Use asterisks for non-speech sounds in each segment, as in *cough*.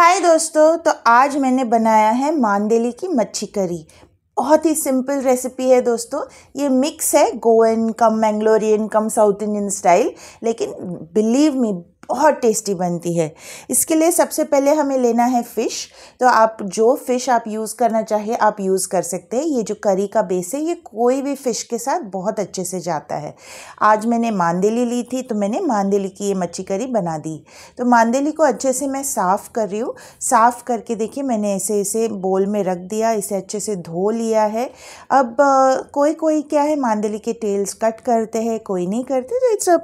हाय दोस्तों तो आज मैंने बनाया है मांदेली की मच्छी करी बहुत ही सिंपल रेसिपी है दोस्तों ये मिक्स है Goan cum Mangalorean cum south Indian style लेकिन बिलीव मी बहुत टेस्टी बनती है इसके लिए सबसे पहले हमें लेना है फ़िश तो आप जो फ़िश आप यूज़ करना चाहिए आप यूज़ कर सकते हैं ये जो करी का बेस है ये कोई भी फ़िश के साथ बहुत अच्छे से जाता है आज मैंने मांदेली ली थी तो मैंने मांदेली की ये मच्छी करी बना दी तो मांदेली को अच्छे से मैं साफ़ कर रही हूँ साफ़ करके देखिए मैंने ऐसे इसे बोल में रख दिया इसे अच्छे से धो लिया है अब कोई कोई क्या है मांदेली के टेल्स कट करते हैं कोई नहीं करते तो इट्स अ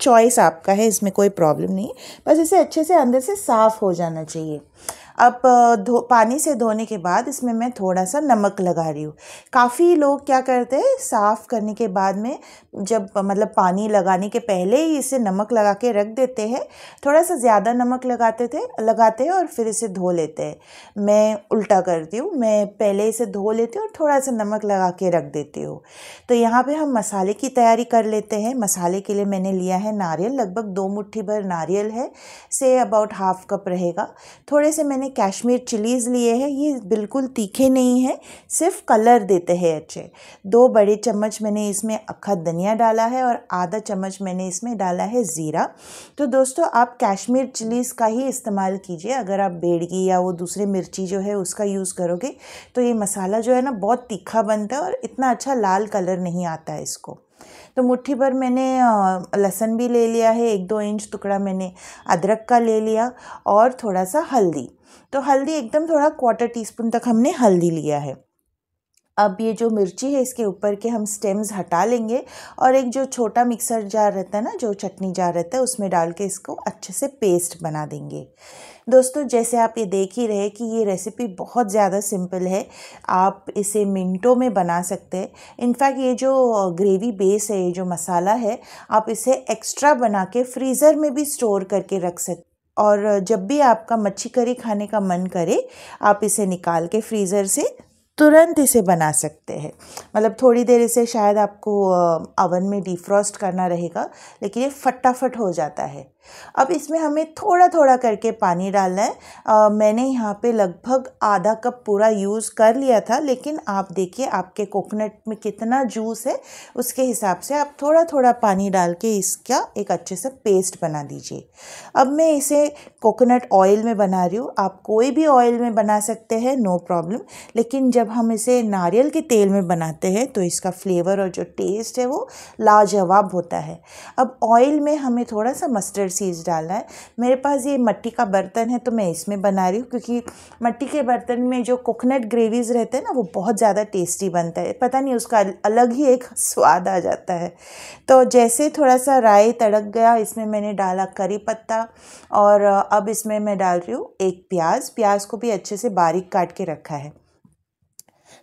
चॉइस आपका है इसमें कोई प्रॉब्लम नहीं बस इसे अच्छे से अंदर से साफ़ हो जाना चाहिए अब धो पानी से धोने के बाद इसमें मैं थोड़ा सा नमक लगा रही हूँ काफ़ी लोग क्या करते हैं साफ़ करने के बाद में जब मतलब पानी लगाने के पहले ही इसे नमक लगा के रख देते हैं थोड़ा सा ज़्यादा नमक लगाते थे लगाते हैं और फिर इसे धो लेते हैं मैं उल्टा करती हूँ मैं पहले इसे धो लेती हूँ और थोड़ा सा नमक लगा के रख देती हूँ तो यहाँ पर हम मसाले की तैयारी कर लेते हैं मसाले के लिए मैंने लिया है नारियल लगभग दो मुट्ठी भर नारियल है से अबाउट हाफ कप रहेगा थोड़े से मैंने मैंने कश्मीर चिलीज़ लिए हैं ये बिल्कुल तीखे नहीं हैं सिर्फ कलर देते हैं अच्छे दो बड़े चम्मच मैंने इसमें अखा धनिया डाला है और आधा चम्मच मैंने इसमें डाला है ज़ीरा तो दोस्तों आप कश्मीर चिलीज़ का ही इस्तेमाल कीजिए अगर आप बेड़गी या वो दूसरे मिर्ची जो है उसका यूज़ करोगे तो ये मसाला जो है ना बहुत तीखा बनता है और इतना अच्छा लाल कलर नहीं आता है इसको तो मुट्ठी भर मैंने लहसन भी ले लिया है एक दो इंच टुकड़ा मैंने अदरक का ले लिया और थोड़ा सा हल्दी तो हल्दी एकदम थोड़ा क्वार्टर टी स्पून तक हमने हल्दी लिया है अब ये जो मिर्ची है इसके ऊपर के हम स्टेम्स हटा लेंगे और एक जो छोटा मिक्सर जार रहता है ना जो चटनी जार रहता है उसमें डाल के इसको अच्छे से पेस्ट बना देंगे दोस्तों जैसे आप ये देख ही रहे कि ये रेसिपी बहुत ज़्यादा सिंपल है आप इसे मिनटों में बना सकते हैं इनफैक्ट ये जो ग्रेवी बेस है ये जो मसाला है आप इसे एक्स्ट्रा बना के फ्रीज़र में भी स्टोर करके रख सकते और जब भी आपका मच्छी करी खाने का मन करे आप इसे निकाल के फ्रीज़र से तुरंत इसे बना सकते हैं मतलब थोड़ी देर इसे शायद आपको अवन में डिफ्रॉस्ट करना रहेगा लेकिन ये फटाफट हो जाता है अब इसमें हमें थोड़ा थोड़ा करके पानी डालना है आ, मैंने यहाँ पे लगभग आधा कप पूरा यूज़ कर लिया था लेकिन आप देखिए आपके कोकोनट में कितना जूस है उसके हिसाब से आप थोड़ा थोड़ा पानी डाल के इसका एक अच्छे से पेस्ट बना दीजिए अब मैं इसे कोकोनट ऑयल में बना रही हूँ आप कोई भी ऑयल में बना सकते हैं नो प्रॉब्लम लेकिन जब हम इसे नारियल के तेल में बनाते हैं तो इसका फ्लेवर और जो टेस्ट है वो लाजवाब होता है अब ऑयल में हमें थोड़ा सा मस्टर्ड सीज डालना है मेरे पास ये मट्टी का बर्तन है तो मैं इसमें बना रही हूँ क्योंकि मट्टी के बर्तन में जो कोकोनट ग्रेवीज़ रहते हैं ना वो बहुत ज़्यादा टेस्टी बनता है पता नहीं उसका अलग ही एक *laughs* स्वाद आ जाता है तो जैसे थोड़ा सा राई तड़क गया इसमें मैंने डाला करी पत्ता और अब इसमें मैं डाल रही हूँ एक प्याज प्याज को भी अच्छे से बारीक काट के रखा है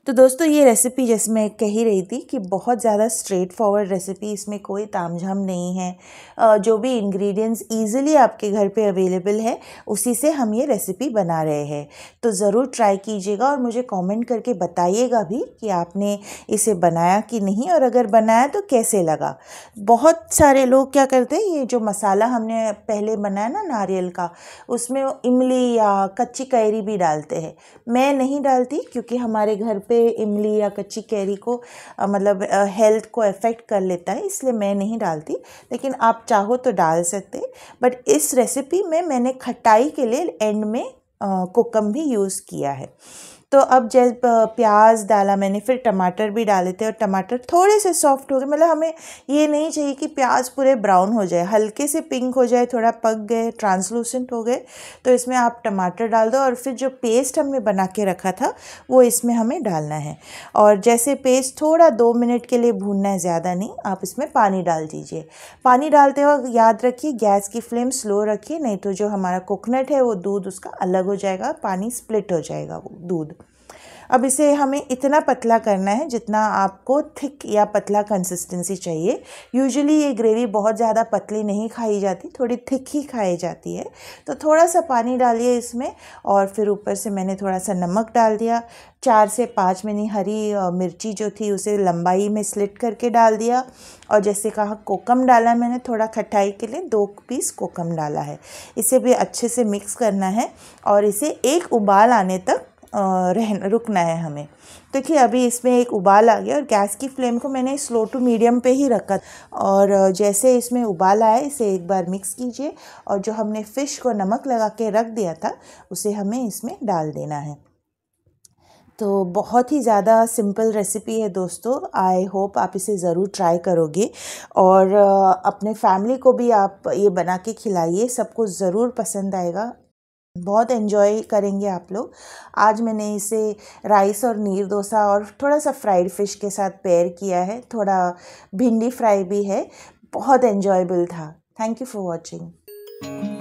तो दोस्तों ये रेसिपी जैसे मैं कह ही रही थी कि बहुत ज़्यादा स्ट्रेट फॉरवर्ड रेसिपी इसमें कोई ताम झाम नहीं है जो भी इंग्रेडिएंट्स इजीली आपके घर पे अवेलेबल है उसी से हम ये रेसिपी बना रहे हैं तो ज़रूर ट्राई कीजिएगा और मुझे कमेंट करके बताइएगा भी कि आपने इसे बनाया कि नहीं और अगर बनाया तो कैसे लगा बहुत सारे लोग क्या करते हैं ये जो मसाला हमने पहले बनाया ना नारियल का उसमें इमली या कच्ची कैरी भी डालते हैं मैं नहीं डालती क्योंकि हमारे घर घर पे इमली या कच्ची कैरी को आ, मतलब हेल्थ को अफेक्ट कर लेता है इसलिए मैं नहीं डालती लेकिन आप चाहो तो डाल सकते बट इस रेसिपी में मैंने खटाई के लिए एंड में कोकम भी यूज़ किया है तो अब जै प्याज डाला मैंने फिर टमाटर भी डाले थे और टमाटर थोड़े से सॉफ्ट हो गए मतलब हमें ये नहीं चाहिए कि प्याज पूरे ब्राउन हो जाए हल्के से पिंक हो जाए थोड़ा पक गए ट्रांसलूसेंट हो गए तो इसमें आप टमाटर डाल दो और फिर जो पेस्ट हमने बना के रखा था वो इसमें हमें डालना है और जैसे पेस्ट थोड़ा दो मिनट के लिए भूनना है ज़्यादा नहीं आप इसमें पानी डाल दीजिए पानी डालते वक्त याद रखिए गैस की फ्लेम स्लो रखिए नहीं तो जो हमारा कोकोनट है वो दूध उसका अलग हो जाएगा पानी स्प्लिट हो जाएगा वो दूध अब इसे हमें इतना पतला करना है जितना आपको थिक या पतला कंसिस्टेंसी चाहिए यूजुअली ये ग्रेवी बहुत ज़्यादा पतली नहीं खाई जाती थोड़ी थिक ही खाई जाती है तो थोड़ा सा पानी डालिए इसमें और फिर ऊपर से मैंने थोड़ा सा नमक डाल दिया चार से पाँच मैंने हरी मिर्ची जो थी उसे लंबाई में स्लिट करके डाल दिया और जैसे कहा कोकम डाला मैंने थोड़ा खटाई के लिए दो पीस कोकम डाला है इसे भी अच्छे से मिक्स करना है और इसे एक उबाल आने तक रह रुकना है हमें देखिए अभी इसमें एक उबाल आ गया और गैस की फ्लेम को मैंने स्लो टू मीडियम पे ही रखा और जैसे इसमें उबाल आए इसे एक बार मिक्स कीजिए और जो हमने फ़िश को नमक लगा के रख दिया था उसे हमें इसमें डाल देना है तो बहुत ही ज़्यादा सिंपल रेसिपी है दोस्तों आई होप आप इसे ज़रूर ट्राई करोगे और अपने फैमिली को भी आप ये बना के खिलाइए सबको ज़रूर पसंद आएगा बहुत एंजॉय करेंगे आप लोग आज मैंने इसे राइस और नीर डोसा और थोड़ा सा फ्राइड फ़िश के साथ पेयर किया है थोड़ा भिंडी फ्राई भी है बहुत एंजॉयबल था थैंक यू फॉर वॉचिंग